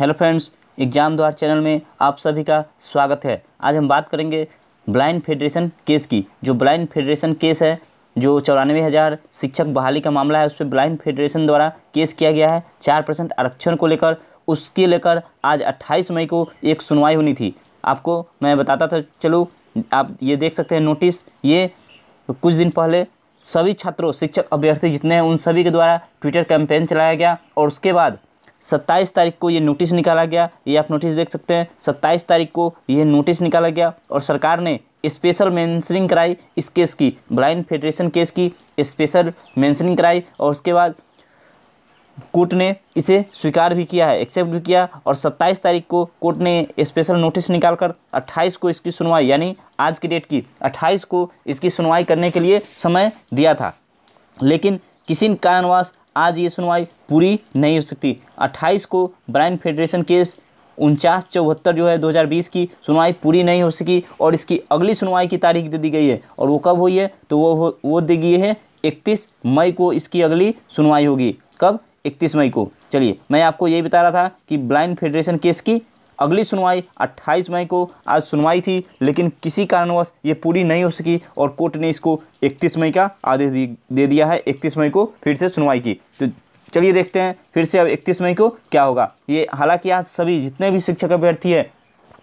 hello friends exam Dwar channel में आप सभी का स्वागत है आज हम बात करेंगे ब्लाइंड फेडरेशन केस की जो ब्लाइंड फेडरेशन केस है जो चौरानवे हज़ार शिक्षक बहाली का मामला है उस पर ब्लाइंड फेडरेशन द्वारा केस किया गया है चार परसेंट आरक्षण को लेकर उसके लेकर आज 28 मई को एक सुनवाई होनी थी आपको मैं बताता था चलो आप ये देख सकते हैं नोटिस ये कुछ दिन पहले सभी छात्रों शिक्षक अभ्यर्थी जितने हैं उन सभी के द्वारा ट्विटर कैंपेन चलाया गया और उसके बाद सत्ताईस तारीख को ये नोटिस निकाला गया ये आप नोटिस देख सकते हैं सत्ताईस तारीख को ये नोटिस निकाला गया और सरकार ने स्पेशल मेंशनिंग कराई इस केस की ब्लाइंड फेडरेशन केस की स्पेशल मेंशनिंग कराई और उसके बाद कोर्ट ने इसे स्वीकार भी किया है एक्सेप्ट भी किया और 27 तारीख को कोर्ट ने स्पेशल नोटिस निकालकर 28 को इसकी सुनवाई यानी आज की डेट की 28 को इसकी सुनवाई करने के लिए समय दिया था लेकिन किसी कारणवश आज ये सुनवाई पूरी नहीं हो सकती 28 को ब्राइन फेडरेशन केस उनचास चौहत्तर जो है 2020 की सुनवाई पूरी नहीं हो सकी और इसकी अगली सुनवाई की तारीख दे दी गई है और वो कब हुई है तो वो वो दी गई है 31 मई को इसकी अगली सुनवाई होगी कब 31 मई को चलिए मैं आपको ये बता रहा था कि ब्लाइंड फेडरेशन केस की अगली सुनवाई 28 मई को आज सुनवाई थी लेकिन किसी कारणवश ये पूरी नहीं हो सकी और कोर्ट ने इसको 31 मई का आदेश दे दिया है 31 मई को फिर से सुनवाई की तो चलिए देखते हैं फिर से अब 31 मई को क्या होगा ये हालांकि आज सभी जितने भी शिक्षक अभ्यर्थी हैं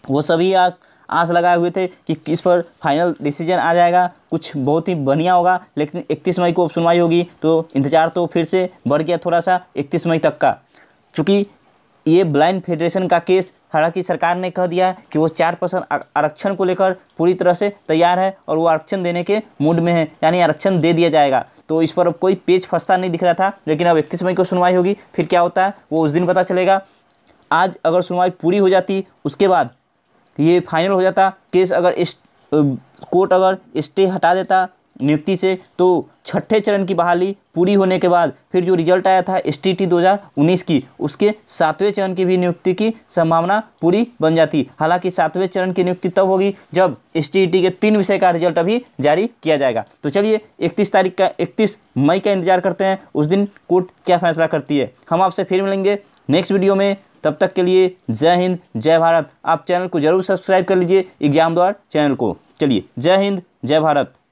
वो सभी आज आस लगाए हुए थे कि इस पर फाइनल डिसीजन आ जाएगा कुछ बहुत ही बढ़िया होगा लेकिन 31 मई को अब सुनवाई होगी तो इंतज़ार तो फिर से बढ़ गया थोड़ा सा 31 मई तक का चूँकि ये ब्लाइंड फेडरेशन का केस हालांकि सरकार ने कह दिया कि वो चार परसेंट आरक्षण को लेकर पूरी तरह से तैयार है और वो आरक्षण देने के मूड में है यानी आरक्षण दे दिया जाएगा तो इस पर अब कोई पेज फंसता नहीं दिख रहा था लेकिन अब इकतीस मई को सुनवाई होगी फिर क्या होता है वो उस दिन पता चलेगा आज अगर सुनवाई पूरी हो जाती उसके बाद ये फाइनल हो जाता केस अगर इस कोर्ट अगर स्टे हटा देता नियुक्ति से तो छठे चरण की बहाली पूरी होने के बाद फिर जो रिजल्ट आया था एस टी 2019 की उसके सातवें चरण की भी नियुक्ति की संभावना पूरी बन जाती हालांकि सातवें चरण की नियुक्ति तब होगी जब एस के तीन विषय का रिजल्ट अभी जारी किया जाएगा तो चलिए इकतीस तारीख का इकतीस मई का इंतजार करते हैं उस दिन कोर्ट क्या फैसला करती है हम आपसे फिर मिलेंगे नेक्स्ट वीडियो में तब तक के लिए जय हिंद जय भारत आप चैनल को जरूर सब्सक्राइब कर लीजिए एग्जाम द्वार चैनल को चलिए जय हिंद जय भारत